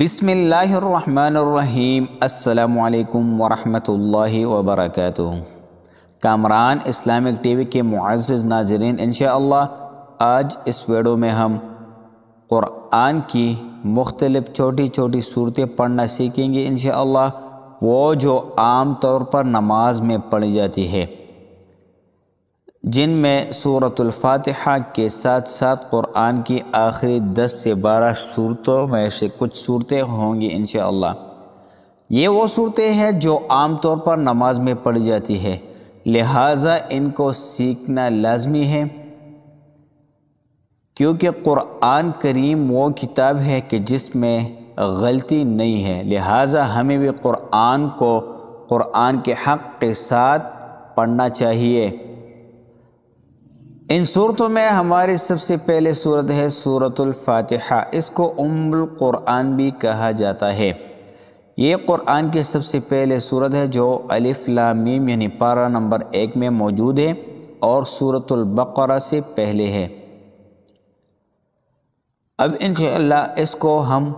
بسم اللہ الرحمن الرحیم السلام علیکم ورحمۃ اللہ وبرکاتہ کامران اسلامک ٹی وی کے معزز ناظرین انشاءاللہ آج اس ویڈو میں ہم قرآن کی مختلف چھوٹی چھوٹی صورتیں پڑھنا سیکھیں گے انشاءاللہ وہ جو عام طور پر نماز میں پڑھی جاتی ہے جن میں صورت الفاتحہ کے ساتھ ساتھ قرآن کی آخری دس سے بارہ صورتوں میں سے کچھ صورتیں ہوں گی انشاءاللہ یہ وہ صورتیں ہیں جو عام طور پر نماز میں پڑھی جاتی ہے لہٰذا ان کو سیکھنا لازمی ہے کیونکہ قرآن کریم وہ کتاب ہے کہ جس میں غلطی نہیں ہے لہٰذا ہمیں بھی قرآن کو قرآن کے حق کے ساتھ پڑھنا چاہیے ان صورتوں میں ہماری سب سے پہلے صورت ہے صورت الفاتحہ اس کو ام القرآن بھی کہا جاتا ہے یہ قرآن کے سب سے پہلے صورت ہے جو الف لامیم یعنی پارہ نمبر ایک میں موجود ہے اور صورت البقرہ سے پہلے ہے اب انشاءاللہ اس کو ہم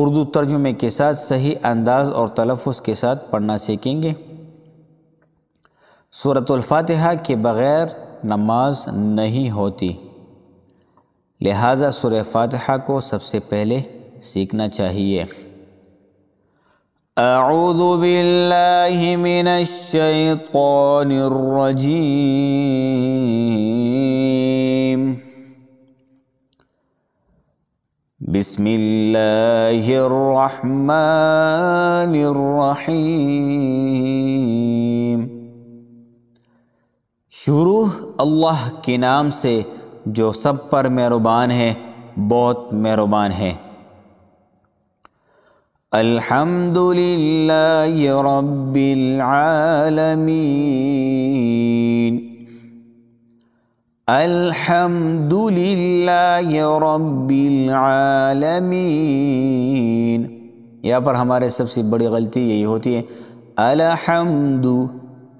اردو ترجمے کے ساتھ صحیح انداز اور تلفظ کے ساتھ پڑھنا سیکھیں گے صورت الفاتحہ کے بغیر نماز نہیں ہوتی لہذا سور فاتحہ کو سب سے پہلے سیکھنا چاہیے اعوذ باللہ من الشیطان الرجیم بسم اللہ الرحمن الرحیم شروع اللہ کے نام سے جو سب پر مہربان ہے بہت مہربان ہے الحمد للہ رب العالمین الحمد للہ العالمین یہاں پر ہمارے سب سے بڑی غلطی یہی ہوتی ہے الحمد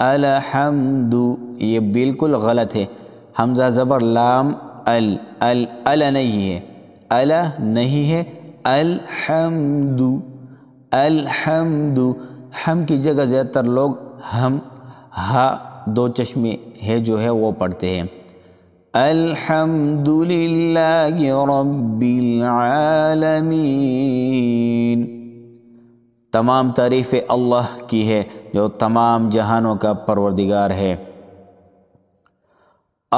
الحمد یہ بالکل غلط ہے حمزہ زبر لام ال ال ال نہیں ہے ال نہیں ہے الحمد الحمد ہم کی جگہ زیادہ تر لوگ ہم ہا دو چشمے ہے جو ہے وہ پڑھتے ہیں الحمد للہ رب العالمین تمام تعریف اللہ کی ہے جو تمام جہانوں کا پروردگار ہے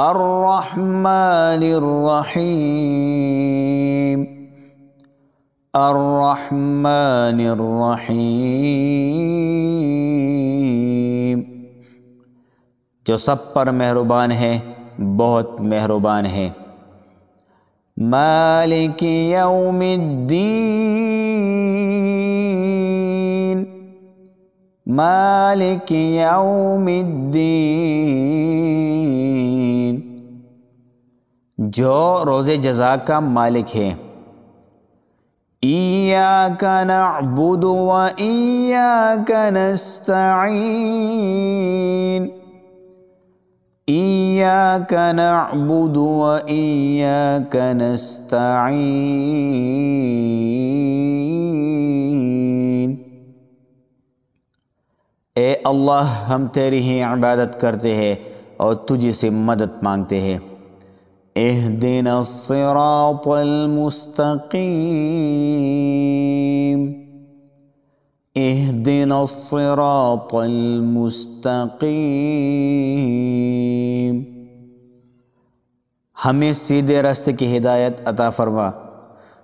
الرحمن الرحیم الرحمن الرحیم جو سب پر مہربان ہے بہت مہربان ہے مالک یوم الدین مالک یوم الدین جو روز جزا کا مالک ہے ایاک نعبد و ایاک نستعین ایاک نعبد و ایاک نستعین اے اللہ ہم تیری ہی عبادت کرتے ہیں اور تجھے سے مدد مانگتے ہیں اہدین الصراط المستقیم اہدین الصراط المستقیم ہمیں سیدھے رستے کی ہدایت عطا فرما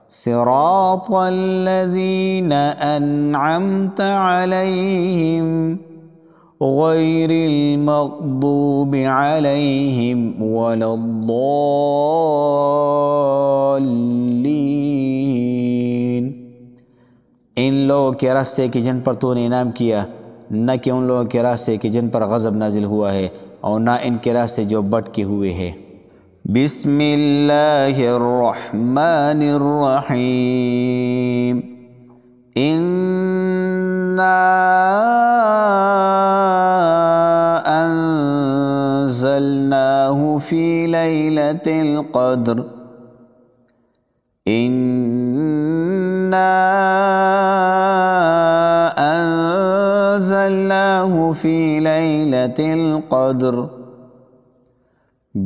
صراط الذين أنعمت عليهم غير المغضوب عليهم ولا الضالين इन लोगों के रास्ते के जिन पर तूने इनाम किया न कि उन लोगों के रास्ते के जिन पर गज़ब नाजिल हुआ है और ना इनके रास्ते जो बटके हुए हैं بسم الله الرحمن الرحيم إنا أنزلناه في ليلة القدر إنا أنزلناه في ليلة القدر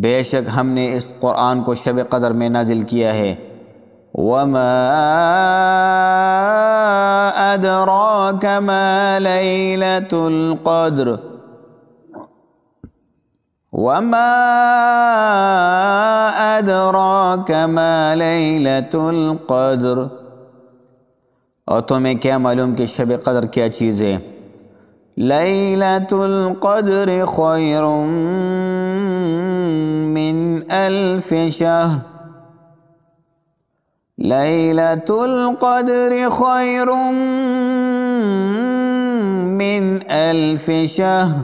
بے شک ہم نے اس قرآن کو شب قدر میں نازل کیا ہے وما ادرو ما لت القدر وما اد ما کم القدر اور تمہیں کیا معلوم کہ شب قدر کیا چیز ہے لئی القدر قویر من ألف شهر ليلة القدر خير من ألف شهر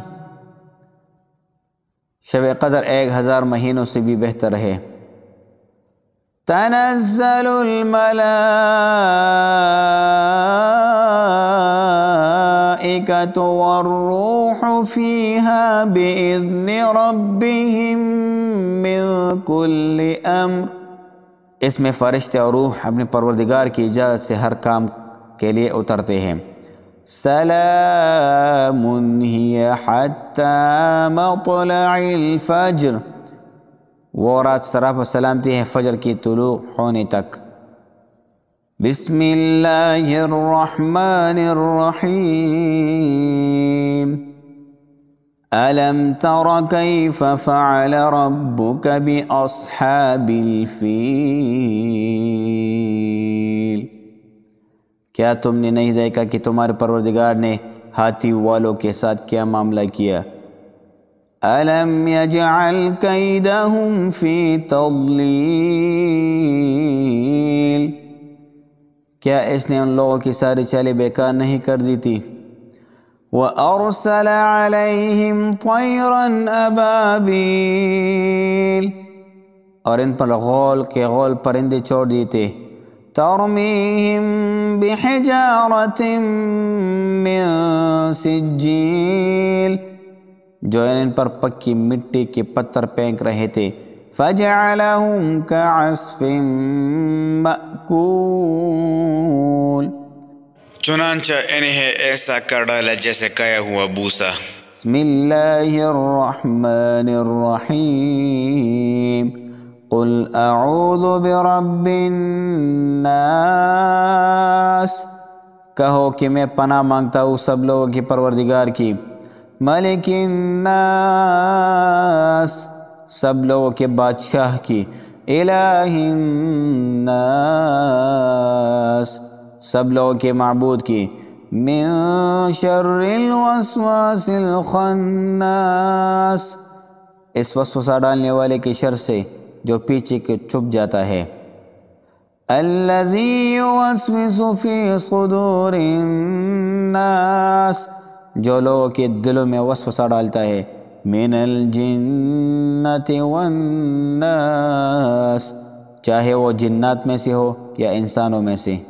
شب قدر ایک ہزار مہینوں سے بھی بہتر ہے تنزل الملائکہ الملائکت والروح فیہا بئذن ربهم من کل امر اس میں فرشتے اور روح اپنے پروردگار کی اجازت سے ہر کام کے لیے اترتے ہیں سلام ہی حتی مطلع الفجر وہ رات سراب سلامتی ہے فجر کی طلوع ہونے تک بسم الله الرحمن الرحيم ألم تر كيف فعل ربك بأصحاب الفيل کیا تم نے نہیں دیکھا کہ تمہارے پروردگار نے ہاتھی والوں کے ساتھ کیا معاملہ کیا ألم يجعل كيدهم في تضليل کیا اس نے ان لوگوں کی ساری چالی بیکار نہیں کر دی تھی وَأَرْسَلَ عَلَيْهِمْ طَيْرًا أَبَابِيلَ اور ان پر غول کے غول پرندے چھوڑ دیتے تَرْمِيهِمْ بِحِجَارَةٍ مِّن سِجِّيلَ جو ان پر پکی مٹی کے پتر پینک رہے تھے فجعلهم كعصف مأكول چنانچہ انہیں ایسا کر ڈالا جیسے ہوا بوسا بسم اللہ الرحمن الرحیم قل اعوذ برب الناس کہو کہ میں پناہ مانگتا ہوں سب لوگوں کی پروردگار کی ملک الناس سب لوگوں کے بادشاہ کی الہ الناس سب لوگوں کے معبود کی من شر الوسواس الخناس اس وسوسہ ڈالنے والے کے شر سے جو پیچھے کے چھپ جاتا ہے یوسوس فی صدور الناس جو لوگوں کے دلوں میں وسوسہ ڈالتا ہے من الجنت والناس چاہے وہ جنات میں سے ہو یا انسانوں میں سے